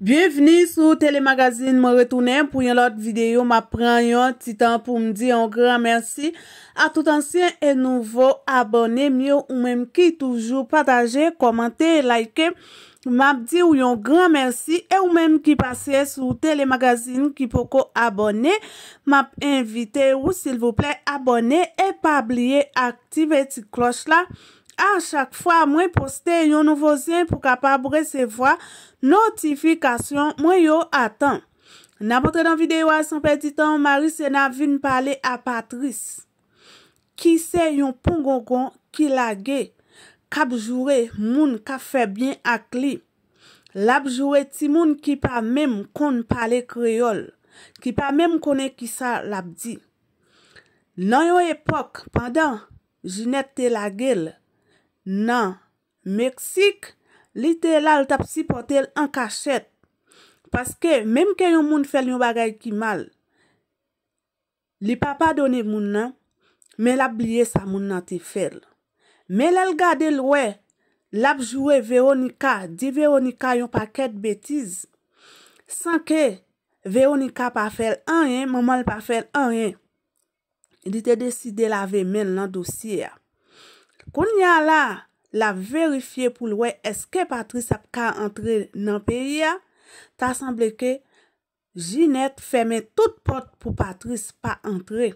Bienveni sou telemagazine, mwen retounen pou yon lot videyo, mwen pren yon titan pou mdi yon gran mersi a tout ansyen e nouvo abone, miyo ou menm ki toujou pataje, komante, like, mwenm di yon gran mersi e ou menm ki pase sou telemagazine ki poko abone, mwenm invite ou sil vople abone e pa ablie aktive ti klos la. A chak fwa mwen poste yon nouvo zyen pou kapap brese vwa notifikasyon mwen yo atan. Na botre dan videyo a son peti tan, Maris ena vin pale a Patrice. Ki se yon pongongon ki lage, kab jure moun ka febyen ak li. Lab jure ti moun ki pa mèm kon pale kreol, ki pa mèm kone ki sa labdi. Nan yon epok, pandan, jinet te lage lè. Nan, Meksik, li te la l tap si pote l an kachet. Paske, mem ke yon moun fel yon bagay ki mal, li papa done moun nan, men l ap liye sa moun nan te fel. Men l el gade l we, l ap jowe Veronica, di Veronica yon paket betiz, san ke Veronica pa fel an yen, maman l pa fel an yen. Li te deside la ve men nan dosye. la verifiye pou lwe eske Patrice ap ka entre nan periya, ta semble ke Jinette fèmè tout pot pou Patrice pa entre.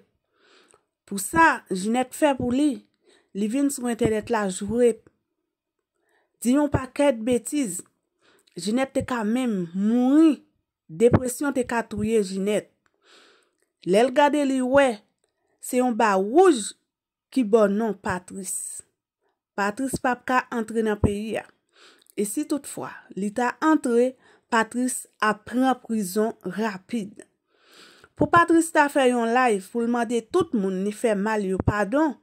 Pou sa, Jinette fè pou li, li vin sou ente let la jvrip. Diyon pa kèd betiz, Jinette te kamem mwoui, depresyon te katouye Jinette. Lèl gade li we, se yon ba wouj ki bonon Patrice. Patris pap ka entre nan peyi ya. E si toutfwa, li ta entre, Patris ap pren prison rapide. Po Patris ta fè yon la, pou l'mande tout moun ni fè mal yo padon,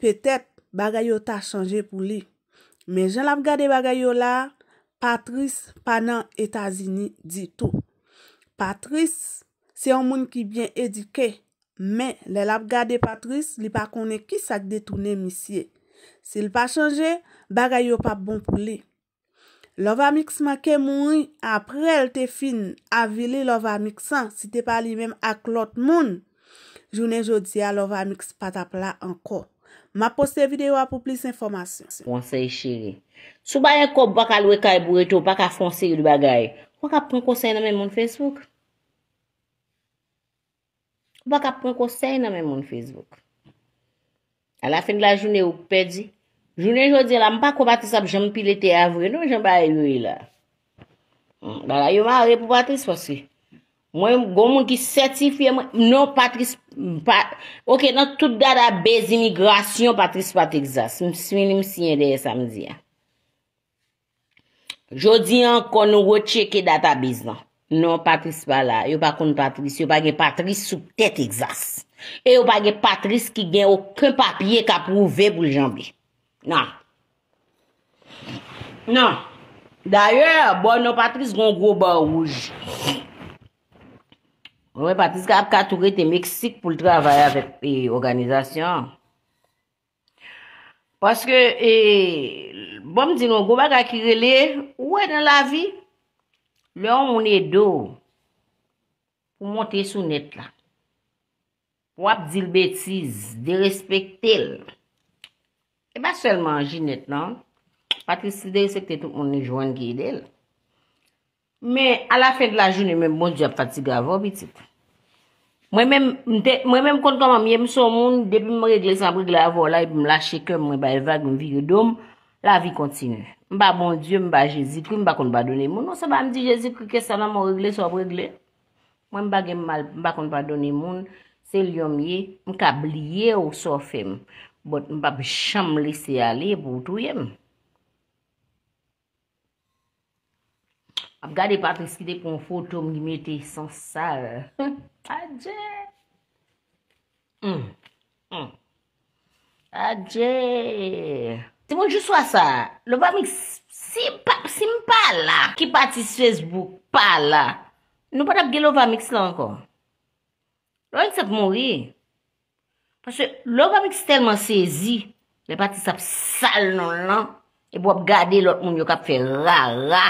petèp bagayyo ta chanje pou li. Men jen lap gade bagayyo la, Patris pa nan Etasini di tou. Patris, se yon moun ki bien edike, men le lap gade Patris li pa kone ki sak detounen misye. Sil pa chanje, bagay yo pa bon pou li. Lovamix ma ke moun apre el te fin avile lovamixan si te pali mem ak lot moun. Jounen jodi a lovamix patapla anko. Ma poste videyo a pou plis informasyon. Fonsey chiri. Sou bayen ko baka lwe kaye bou eto baka fonsey yo di bagay. Waka ponkosey nan men moun Facebook. Waka ponkosey nan men moun Facebook. A la fin de la jounen ou pedi. Jounen joudien la, m pa kon patris ap, jame pilete avre. Non jame pa enouye la. Bala, yo m a repou patris posi. Mwen goun moun ki certifiye m. Non patris. Ok, nan tout dada bez imigrasyon patris patriksas. M si meni m siye deye samdien. Joudien kon nou recheke data biznan. Non, non patris pa la. Yo pa kon patris. Yo pa gen patris sou tete eksas. E yo pa ge Patrice ki gen oken papye ka pou ouve pou jambi. Nan. Nan. D'ayor, bon nan Patrice gongou ba ouj. Wan Patrice ka ap katouge te Meksik pou l'travaye avet e organizasyon. Paske, e, bon mdi gongou ba kakirele, ouwe nan la vi? Le an moun e do pou monte sou net la. wap di l betiz, de respekte el. E ba selman jinet nan, pati si dey se kte tout moun e jwenn ki edel. Me, a la fen de la joun, e mwen moun di ap tati gravor bitit. Mwen mwen m kont koman mwen m sou moun, depi mwen regle san bregle avor la, e pou m lache kem, mwen ba evag mwen vige dom, la vi kontine. Mba moun di, mba jesikri, mba kont badone moun. Non se ba mdi jesikri, mwen mwen regle san bregle. Mwen mba gen mman, mba kont badone moun, Se lyon miye, mkab liye ou so fèm. Bot mbap chanm lise ale pou touyèm. Ap gade pati skide pon foto mnye metè san sa. Adjè. Adjè. Se moun jouswa sa, lovamiks si mpa la ki pati se Facebook pa la. Nou pat ap gelovamiks la ankon. Lo an sep mori. Paswe, lo gwa miks telman sezi. Le pati sep sal non lan. E bo ap gade lot moun yo kap fe la, la.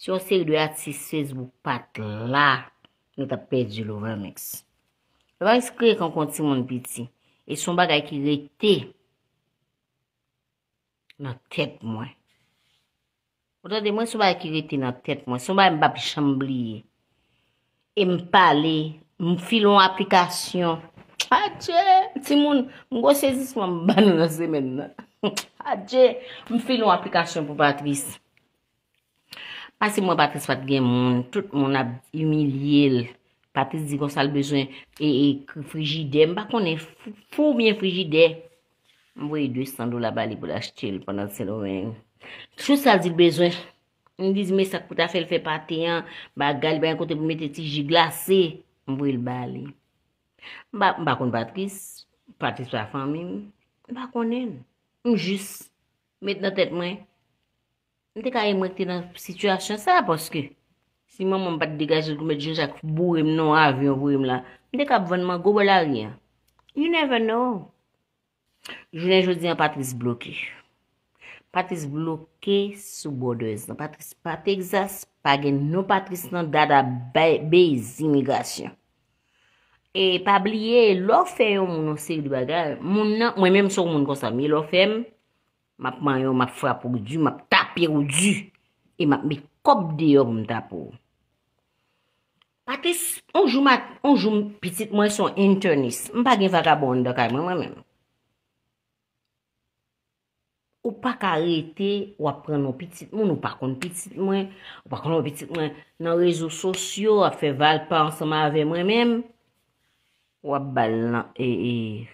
Se yo se yon do ati sez bou pat la. Ne tap pe di lo gwa miks. Lo an se kre kon konti moun pit si. E somba gwa ekirete. Nan tet mwen. O to de mwen somba ekirete nan tet mwen. Somba mba pi chanbliye. E mpa liye. Mwen fi loun aplikasyon. Adje! Ti moun, mwen gwa sezis mwen mbanonase men nan. Adje! Mwen fi loun aplikasyon pou Patrice. Pasi mwen Patrice fat gen moun. Tout moun ap yu milye l. Patrice di kon sal bejwen. E ek frigide. Mba kon e, e fou mwen frigide. Mwen voye dwe sandou la bali pou l'achite l panan selo weng. Sou sal di l bejwen. Mwen dizi me sak pou ta fel fe pati an. Ba gali bayan kote pou mette tiji glasey. Mba kon Patris Patris wafan mimi Mba kon en Mjus met nan tet mwen Mde ka emwete nan situasyon Sa poske Si mwen mwen pati degaj Mwen mwen mwen mwen mwen mwen mwen mwen Mde ka bwenman gobe la riyan You never know Julen jodi an Patris bloki Patris bloki Patris bloki Patris bloki Patris pati exas Pagen nou Patris nan dada Bez imigasyon E pabliye, lofe yo moun se di bagay, moun nan, mwen menm sou moun konsami, lofem, map man yo map frap ou di, map tapir ou di, e map me kop de yo moun tapou. Patis, anjou mwen, anjou mwen, pitit mwen son internist, mwen pa gen faka bon dekay mwen mwen menm. Ou pa ka rete, ou ap preno pitit mwen, ou pa kon pitit mwen, ou pa konon pitit mwen nan rezo sosyo, ap fe val pa ansama ave mwen menm, Wap bal lan e e,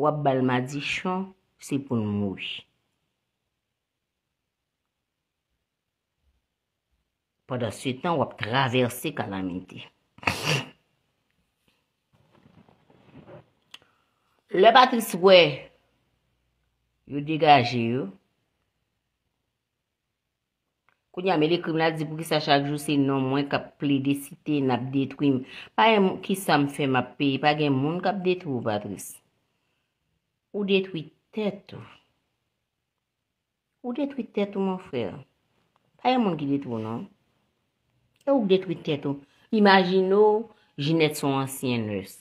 wap bal ma di chan, se pou nou mouj. Poda se tan wap traverse kalamite. Le patis we, yo digaje yo. Kwenye a mele krim la di pou ki sa chak jou se non mwen kap ple de site nap det wim. Pa e moun ki sa m fe map pe, pa gen moun kap det wou, Patrice? Ou det wou tet wou? Ou det wou tet wou, moun frel? Pa e moun ki det wou, nan? E ou det wou tet wou? Imagino, jinet son ansyen nres.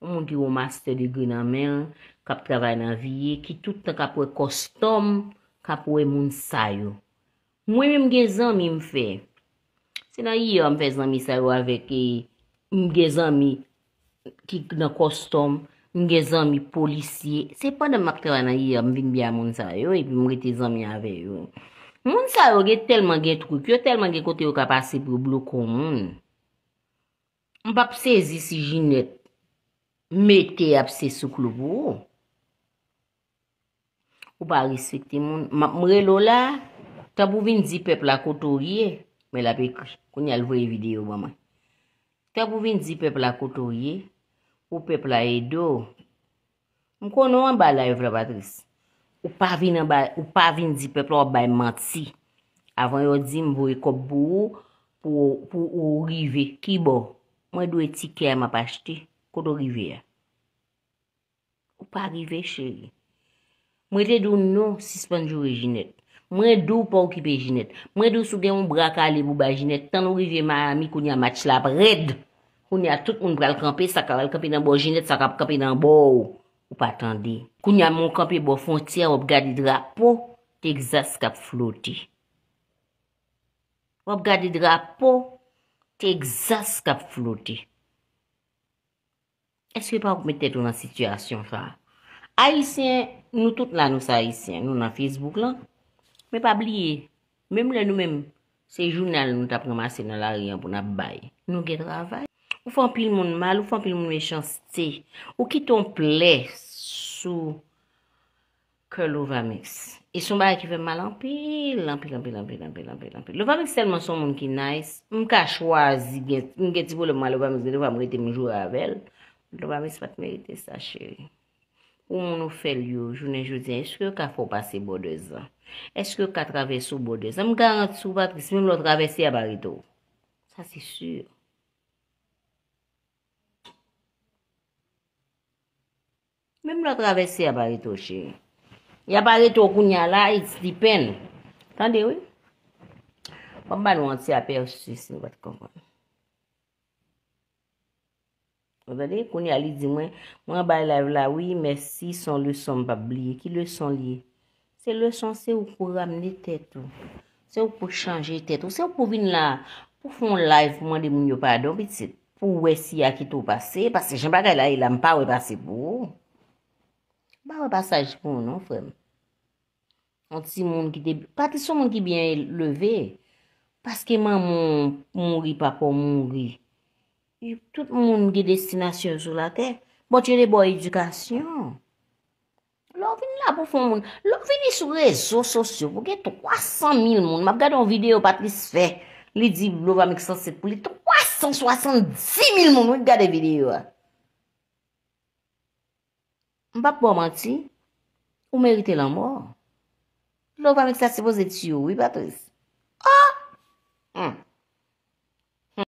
Moun di wou master di gri nan men, kap travay nan viye, ki toutan kap we kostom, kap we moun sayo. Mwen mi mge zanmi mfe. Se nan yi yon mfe zanmi sa yo avek e. Mge zanmi kik nan kostom. Mge zanmi polisye. Se pa nan maktewa nan yi yon mvinbya moun sa yo. E pi mwete zanmi avek yo. Moun sa yo ge telman gen trukyo. Telman ge kote yo kapase pou bloko moun. Mbap sezi si jinet. Mete apse souk lupo. Ou pa resfekte moun. Mwap mre lola. Ta pou vin zi pepla koutou ye, me la pe kou nyal vwe videyo ba man. Ta pou vin zi pepla koutou ye, ou pepla e do, mkou nou an ba la evra batris. Ou pa vin zi pepla ou bay manti, avan yo zin mvou e koubou, pou ou rive ki bo, mwen dwe tike a mapashte koutou rive ya. Ou pa rive chegi. Mwen te doun nou sispanjou rejinet, Mredou pa ou kipe jinet, mredou sou gen yon bra ka ale bou ba jinet, tan nou rive ma ami koun ya match lap red. Koun ya tout moun bral kampe, sakaral kampe nan bo jinet, sakaral kampe nan bo ou patande. Koun ya moun kampe bo fontye, wop gade drapo, te gzas kap floti. Wop gade drapo, te gzas kap floti. Eske pa ou mette tou nan sityasyon fa? Aisyen, nou tout nanous aisyen, nou nan Facebook la. Mè pa bliye, mè mè lè nou mèm, se jounal nou ta premase nan la riyan pou nan baye. Nou gen travay, ou fan pil moun mal, ou fan pil moun mechans te, ou ki ton ple sou ke louvamex. E sou mbaya ki veman lampi, lampi, lampi, lampi, lampi, lampi, lampi. Louvamex telman son moun ki nays, mk a chwazi gen, mk gen tibou le mwan louvamex gen, louvamex pat merite sa cheri. Ou moun nou fè lyo, jounen, jounen, eske ka fò pase Bodeza? Eske ka travesou Bodeza? Mou garanti sou patris, moun nou travesi Abarito? Sa si sur. Moun nou travesi Abarito, chini. Ya Abarito koun ya la, it's di pen. Tande, wè? Moun man wansi apersi, si moun vat konpon. Kouni a li di mwen, mwen bay live la, oui, mersi, son lè son pa bliye, ki lè son liye. Se lè son se ou pou ramne tèt ou, se ou pou chanje tèt ou, se ou pou vin la pou fon live mwen de moun yo padon, pit se pou wè si a ki tou pase, pase jen pa kè la ilan pa wè pase pou. Ba wè pasaj pou nou fèm. Pati se moun ki biyen leve, paske mwen moun mounri pa pou mounri. Tout moun gen destina syon sou la te. Bon chene bon edukasyon. Lòk vini la pou fon moun. Lòk vini sou rezo sosyo pou gen 300 mil moun. Mab gade yon videyo Patrice fe. Li di Lovamik 107 pou li. 370 mil moun wè gade videyo a. Mbap pou amanti. Ou merite lan mò. Lovamik 107 pou zè ti yo wè Patrice. A! Ah! M. Hmm.